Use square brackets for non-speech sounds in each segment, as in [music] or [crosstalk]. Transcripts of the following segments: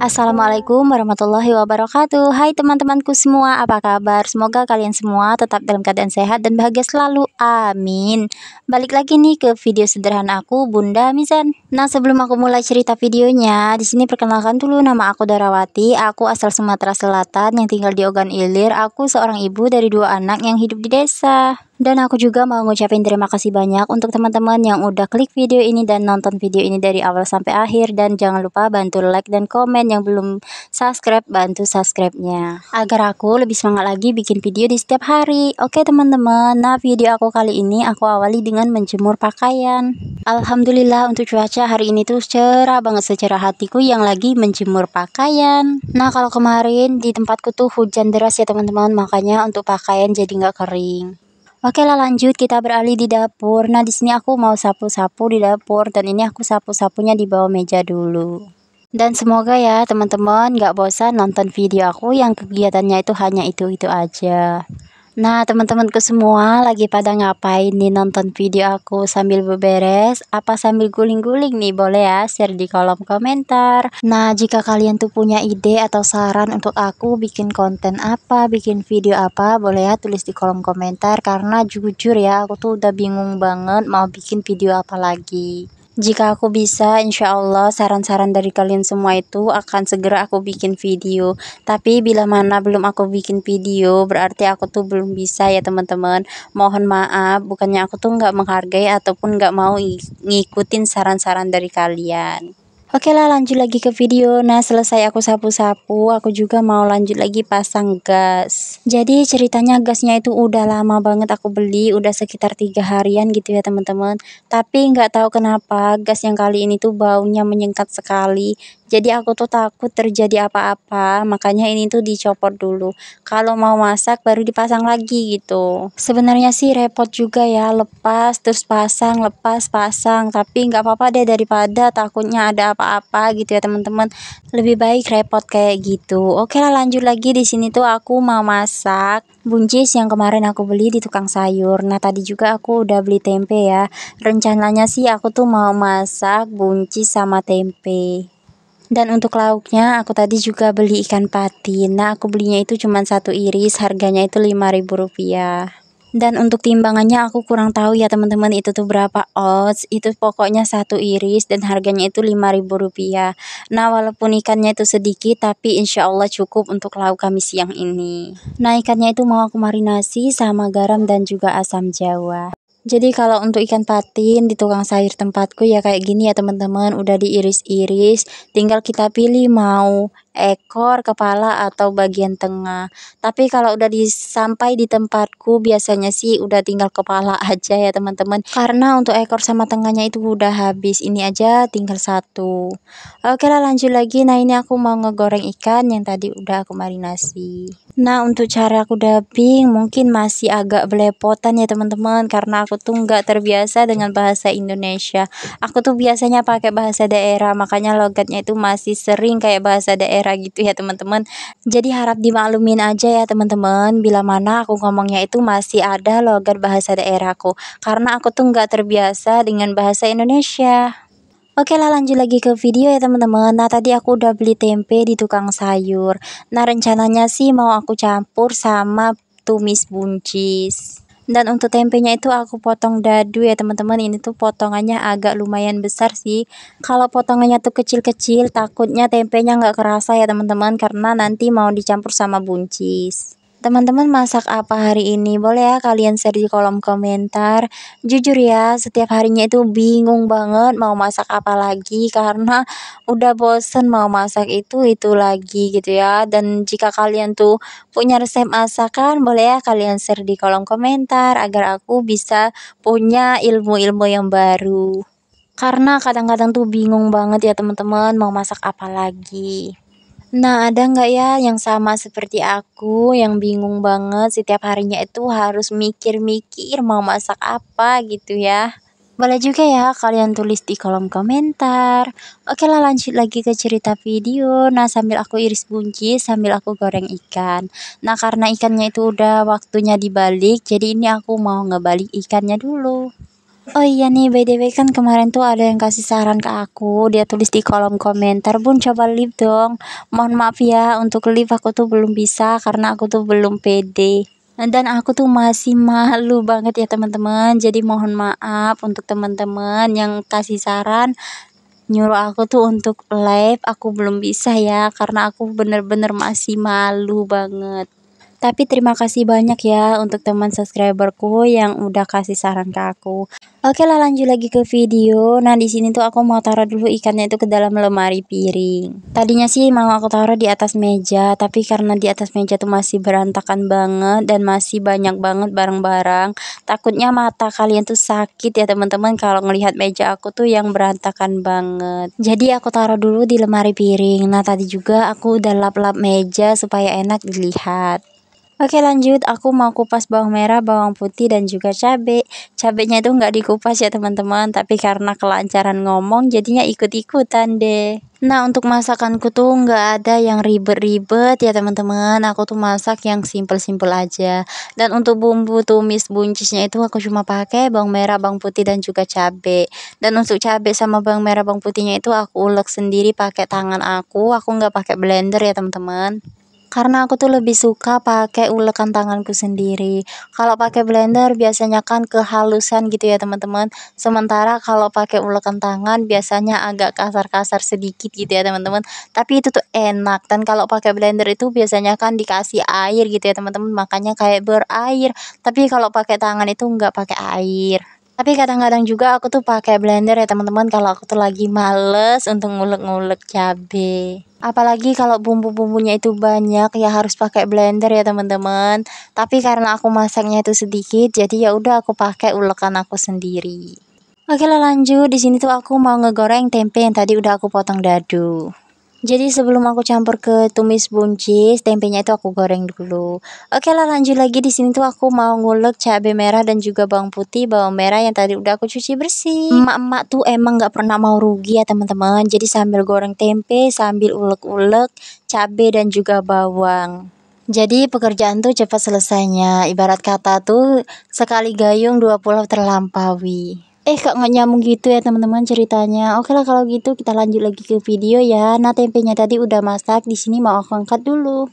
Assalamualaikum warahmatullahi wabarakatuh Hai teman-temanku semua apa kabar Semoga kalian semua tetap dalam keadaan sehat dan bahagia selalu Amin Balik lagi nih ke video sederhana aku Bunda Mizan Nah sebelum aku mulai cerita videonya di sini perkenalkan dulu nama aku Darawati Aku asal Sumatera Selatan yang tinggal di Ogan Ilir Aku seorang ibu dari dua anak yang hidup di desa dan aku juga mau ngucapin terima kasih banyak untuk teman-teman yang udah klik video ini dan nonton video ini dari awal sampai akhir. Dan jangan lupa bantu like dan komen yang belum subscribe, bantu subscribe-nya. Agar aku lebih semangat lagi bikin video di setiap hari. Oke teman-teman, nah video aku kali ini aku awali dengan menjemur pakaian. Alhamdulillah untuk cuaca hari ini tuh cerah banget Secara hatiku yang lagi menjemur pakaian. Nah kalau kemarin di tempatku tuh hujan deras ya teman-teman, makanya untuk pakaian jadi nggak kering. Oke lah lanjut kita beralih di dapur. Nah di sini aku mau sapu-sapu di dapur dan ini aku sapu-sapunya di bawah meja dulu. Dan semoga ya teman-teman gak bosan nonton video aku yang kegiatannya itu hanya itu-itu aja. Nah, teman-temanku semua lagi pada ngapain nih nonton video aku sambil beberes? Apa sambil guling-guling nih? Boleh ya share di kolom komentar. Nah, jika kalian tuh punya ide atau saran untuk aku bikin konten apa, bikin video apa, boleh ya tulis di kolom komentar karena jujur ya aku tuh udah bingung banget mau bikin video apa lagi. Jika aku bisa, insya Allah saran-saran dari kalian semua itu akan segera aku bikin video. Tapi bila mana belum aku bikin video, berarti aku tuh belum bisa ya teman-teman. Mohon maaf, bukannya aku tuh nggak menghargai ataupun nggak mau ngikutin saran-saran dari kalian. Oke lah lanjut lagi ke video Nah selesai aku sapu-sapu Aku juga mau lanjut lagi pasang gas Jadi ceritanya gasnya itu udah lama banget aku beli Udah sekitar tiga harian gitu ya teman-teman Tapi nggak tahu kenapa gas yang kali ini tuh baunya menyengkat sekali jadi aku tuh takut terjadi apa-apa, makanya ini tuh dicopot dulu. Kalau mau masak baru dipasang lagi gitu. Sebenarnya sih repot juga ya, lepas terus pasang, lepas pasang. Tapi nggak apa-apa deh daripada takutnya ada apa-apa gitu ya teman-teman. Lebih baik repot kayak gitu. Oke lah lanjut lagi di sini tuh aku mau masak buncis yang kemarin aku beli di tukang sayur. Nah tadi juga aku udah beli tempe ya. Rencananya sih aku tuh mau masak buncis sama tempe. Dan untuk lauknya aku tadi juga beli ikan patin. Nah, aku belinya itu cuma satu iris, harganya itu rp rupiah. Dan untuk timbangannya aku kurang tahu ya teman-teman itu tuh berapa oz Itu pokoknya satu iris dan harganya itu rp rupiah. Nah walaupun ikannya itu sedikit tapi insya Allah cukup untuk lauk kami siang ini Nah ikannya itu mau aku marinasi sama garam dan juga asam jawa jadi kalau untuk ikan patin di tukang sayur tempatku ya kayak gini ya teman-teman udah diiris-iris tinggal kita pilih mau ekor, kepala atau bagian tengah. Tapi kalau udah disampai di tempatku biasanya sih udah tinggal kepala [laughs] aja ya teman-teman karena untuk ekor sama tengahnya itu udah habis ini aja tinggal satu. Oke lah lanjut lagi nah ini aku mau ngegoreng ikan yang tadi udah aku marinasi. Nah, untuk cara aku dubbing mungkin masih agak belepotan ya teman-teman karena aku tuh nggak terbiasa dengan bahasa Indonesia. Aku tuh biasanya pakai bahasa daerah, makanya logatnya itu masih sering kayak bahasa daerah gitu ya teman-teman. Jadi harap dimaklumin aja ya teman-teman bila mana aku ngomongnya itu masih ada logat bahasa daerahku karena aku tuh nggak terbiasa dengan bahasa Indonesia. Oke lah lanjut lagi ke video ya teman-teman Nah tadi aku udah beli tempe di tukang sayur Nah rencananya sih mau aku campur sama tumis buncis dan untuk tempenya itu aku potong dadu ya teman-teman ini tuh potongannya agak lumayan besar sih kalau potongannya tuh kecil-kecil takutnya tempenya nggak kerasa ya teman-teman karena nanti mau dicampur sama buncis Teman-teman masak apa hari ini? Boleh ya kalian share di kolom komentar. Jujur ya, setiap harinya itu bingung banget mau masak apa lagi karena udah bosen mau masak itu itu lagi gitu ya. Dan jika kalian tuh punya resep masakan, boleh ya kalian share di kolom komentar agar aku bisa punya ilmu-ilmu yang baru. Karena kadang-kadang tuh bingung banget ya teman-teman mau masak apa lagi. Nah, ada nggak ya yang sama seperti aku yang bingung banget setiap harinya itu harus mikir-mikir mau masak apa gitu ya. Boleh juga ya kalian tulis di kolom komentar. Oke lah lanjut lagi ke cerita video. Nah sambil aku iris buncis sambil aku goreng ikan. Nah karena ikannya itu udah waktunya dibalik jadi ini aku mau ngebalik ikannya dulu. Oh iya nih, by the way kan kemarin tuh ada yang kasih saran ke aku Dia tulis di kolom komentar Bun coba live dong Mohon maaf ya, untuk live aku tuh belum bisa Karena aku tuh belum pede dan aku tuh masih malu banget ya teman-teman jadi mohon maaf untuk teman-teman yang kasih saran nyuruh aku tuh untuk live aku belum bisa ya karena aku bener-bener masih malu banget tapi terima kasih banyak ya untuk teman subscriberku yang udah kasih saran ke aku. Oke lah lanjut lagi ke video. Nah di sini tuh aku mau taruh dulu ikannya itu ke dalam lemari piring. Tadinya sih mau aku taruh di atas meja, tapi karena di atas meja tuh masih berantakan banget dan masih banyak banget barang-barang. Takutnya mata kalian tuh sakit ya teman-teman kalau ngelihat meja aku tuh yang berantakan banget. Jadi aku taruh dulu di lemari piring. Nah tadi juga aku udah lap-lap meja supaya enak dilihat. Oke lanjut, aku mau kupas bawang merah, bawang putih, dan juga cabai. Cabainya itu nggak dikupas ya teman-teman, tapi karena kelancaran ngomong jadinya ikut-ikutan deh. Nah untuk masakanku tuh nggak ada yang ribet-ribet ya teman-teman Aku tuh masak yang simple-simple aja Dan untuk bumbu tumis buncisnya itu aku cuma pakai bawang merah, bawang putih dan juga cabai Dan untuk cabai sama bawang merah, bawang putihnya itu aku ulek sendiri pakai tangan aku Aku nggak pakai blender ya teman-teman karena aku tuh lebih suka pakai ulekan tanganku sendiri kalau pakai blender biasanya kan kehalusan gitu ya teman-teman sementara kalau pakai ulekan tangan biasanya agak kasar-kasar sedikit gitu ya teman-teman tapi itu tuh enak dan kalau pakai blender itu biasanya kan dikasih air gitu ya teman-teman makanya kayak berair tapi kalau pakai tangan itu nggak pakai air tapi kadang-kadang juga aku tuh pakai blender ya teman-teman kalau aku tuh lagi males untuk ngulek-ngulek cabe. Apalagi kalau bumbu-bumbunya itu banyak ya harus pakai blender ya teman-teman. Tapi karena aku masaknya itu sedikit jadi ya udah aku pakai ulekan aku sendiri. Oke lah lanjut, di sini tuh aku mau ngegoreng tempe yang tadi udah aku potong dadu. Jadi sebelum aku campur ke tumis buncis, tempenya itu aku goreng dulu. Oke lah lanjut lagi di sini tuh aku mau ngulek cabai merah dan juga bawang putih, bawang merah yang tadi udah aku cuci bersih. Emak-emak tuh emang nggak pernah mau rugi ya teman-teman. Jadi sambil goreng tempe, sambil ulek-ulek cabai dan juga bawang. Jadi pekerjaan tuh cepat selesainya. Ibarat kata tuh sekali gayung dua pulau terlampaui. Eh kok nggak nyambung gitu ya teman-teman ceritanya. Oke lah kalau gitu kita lanjut lagi ke video ya. Nah tempenya tadi udah masak, di sini mau aku angkat dulu.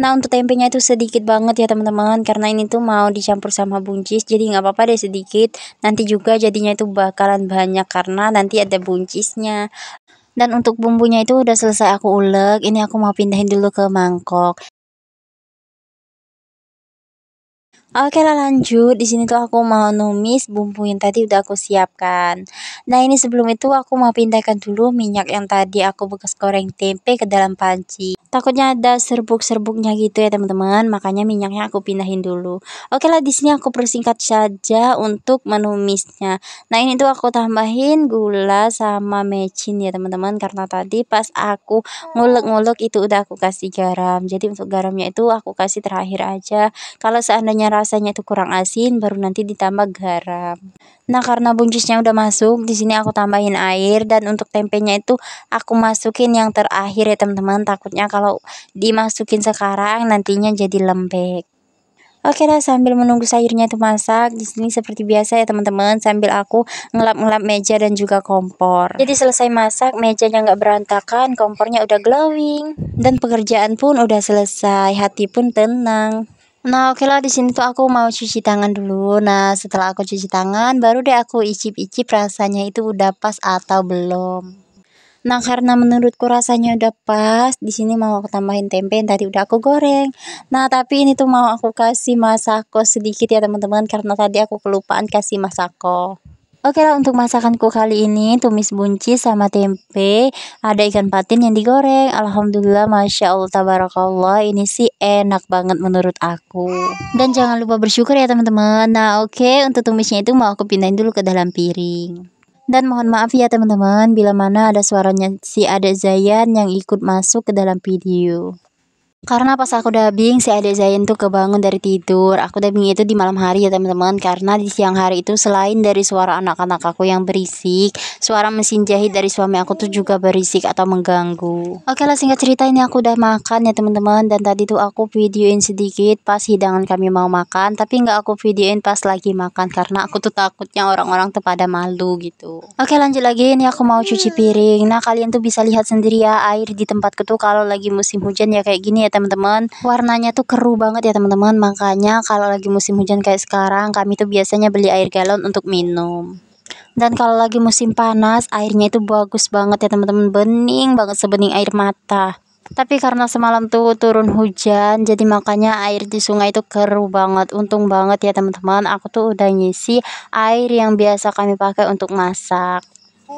Nah untuk tempenya itu sedikit banget ya teman-teman karena ini tuh mau dicampur sama buncis jadi nggak apa-apa deh sedikit nanti juga jadinya itu bakalan banyak karena nanti ada buncisnya dan untuk bumbunya itu udah selesai aku ulek ini aku mau pindahin dulu ke mangkok Oke lah lanjut, di sini tuh aku mau numis bumbu yang tadi udah aku siapkan. Nah ini sebelum itu aku mau pindahkan dulu minyak yang tadi aku bekas goreng tempe ke dalam panci. Takutnya ada serbuk-serbuknya gitu ya teman-teman, makanya minyaknya aku pindahin dulu. Oke lah di sini aku persingkat saja untuk menumisnya. Nah ini tuh aku tambahin gula sama mecin ya teman-teman, karena tadi pas aku ngulek-ngulek itu udah aku kasih garam. Jadi untuk garamnya itu aku kasih terakhir aja. Kalau seandainya rasanya itu kurang asin baru nanti ditambah garam. Nah, karena buncisnya udah masuk, di sini aku tambahin air dan untuk tempenya itu aku masukin yang terakhir ya teman-teman. Takutnya kalau dimasukin sekarang nantinya jadi lembek. Oke lah sambil menunggu sayurnya itu masak di sini seperti biasa ya teman-teman sambil aku ngelap-ngelap meja dan juga kompor. Jadi selesai masak mejanya nggak berantakan, kompornya udah glowing dan pekerjaan pun udah selesai, hati pun tenang. Nah, oke okay lah di sini tuh aku mau cuci tangan dulu. Nah, setelah aku cuci tangan, baru deh aku icip-icip rasanya itu udah pas atau belum. Nah, karena menurutku rasanya udah pas, di sini mau aku tambahin tempe yang tadi udah aku goreng. Nah, tapi ini tuh mau aku kasih masako sedikit ya teman-teman karena tadi aku kelupaan kasih masako. Oke lah untuk masakanku kali ini tumis buncis sama tempe ada ikan patin yang digoreng Alhamdulillah Masya Allah Tabarakallah ini sih enak banget menurut aku dan jangan lupa bersyukur ya teman-teman nah oke untuk tumisnya itu mau aku pindahin dulu ke dalam piring dan mohon maaf ya teman-teman bila mana ada suaranya si ada Zayan yang ikut masuk ke dalam video karena pas aku udah bing, si adik Zain tuh kebangun dari tidur. Aku udah bing itu di malam hari ya teman-teman karena di siang hari itu selain dari suara anak-anak aku yang berisik, suara mesin jahit dari suami aku tuh juga berisik atau mengganggu. Oke lah singkat cerita ini aku udah makan ya teman-teman dan tadi tuh aku videoin sedikit pas hidangan kami mau makan tapi nggak aku videoin pas lagi makan karena aku tuh takutnya orang-orang tuh pada malu gitu. Oke lanjut lagi ini aku mau cuci piring. Nah kalian tuh bisa lihat sendiri ya air di tempatku tuh kalau lagi musim hujan ya kayak gini ya teman-teman warnanya tuh keruh banget ya teman-teman makanya kalau lagi musim hujan kayak sekarang kami tuh biasanya beli air galon untuk minum dan kalau lagi musim panas airnya itu bagus banget ya teman-teman bening banget sebening air mata tapi karena semalam tuh turun hujan jadi makanya air di sungai itu keruh banget untung banget ya teman-teman aku tuh udah ngisi air yang biasa kami pakai untuk masak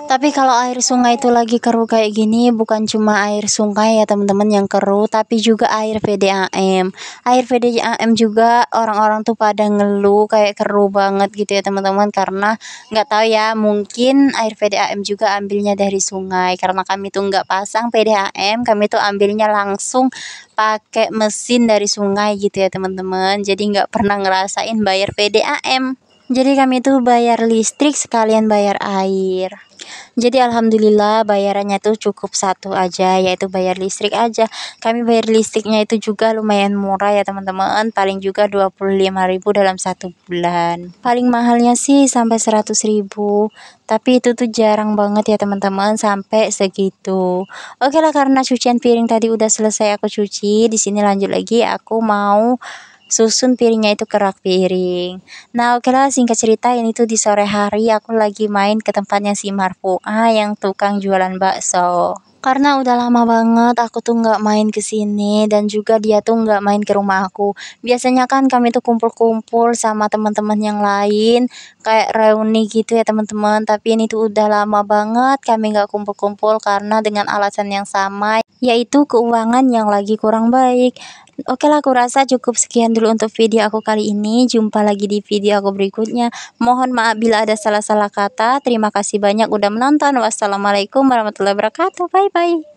tapi kalau air sungai itu lagi keruh kayak gini bukan cuma air sungai ya teman-teman yang keruh tapi juga air VDAM. Air VDAM juga orang-orang tuh pada ngeluh kayak keruh banget gitu ya teman-teman karena nggak tahu ya mungkin air VDAM juga ambilnya dari sungai karena kami tuh nggak pasang VDAM kami tuh ambilnya langsung pakai mesin dari sungai gitu ya teman-teman. Jadi nggak pernah ngerasain bayar VDAM. Jadi kami tuh bayar listrik sekalian bayar air. Jadi alhamdulillah bayarannya tuh cukup satu aja yaitu bayar listrik aja. Kami bayar listriknya itu juga lumayan murah ya teman-teman, paling juga 25.000 dalam satu bulan. Paling mahalnya sih sampai 100.000, tapi itu tuh jarang banget ya teman-teman sampai segitu. Oke lah karena cucian piring tadi udah selesai aku cuci, di sini lanjut lagi aku mau susun piringnya itu kerak piring. Nah oke okay lah singkat cerita ini tuh di sore hari aku lagi main ke tempatnya si Marfuah yang tukang jualan bakso karena udah lama banget aku tuh nggak main ke sini dan juga dia tuh nggak main ke rumah aku. Biasanya kan kami tuh kumpul-kumpul sama teman-teman yang lain kayak reuni gitu ya teman-teman. Tapi ini tuh udah lama banget kami nggak kumpul-kumpul karena dengan alasan yang sama yaitu keuangan yang lagi kurang baik. Oke lah, aku rasa cukup sekian dulu untuk video aku kali ini. Jumpa lagi di video aku berikutnya. Mohon maaf bila ada salah-salah kata. Terima kasih banyak udah menonton. Wassalamualaikum warahmatullahi wabarakatuh. Bye-bye.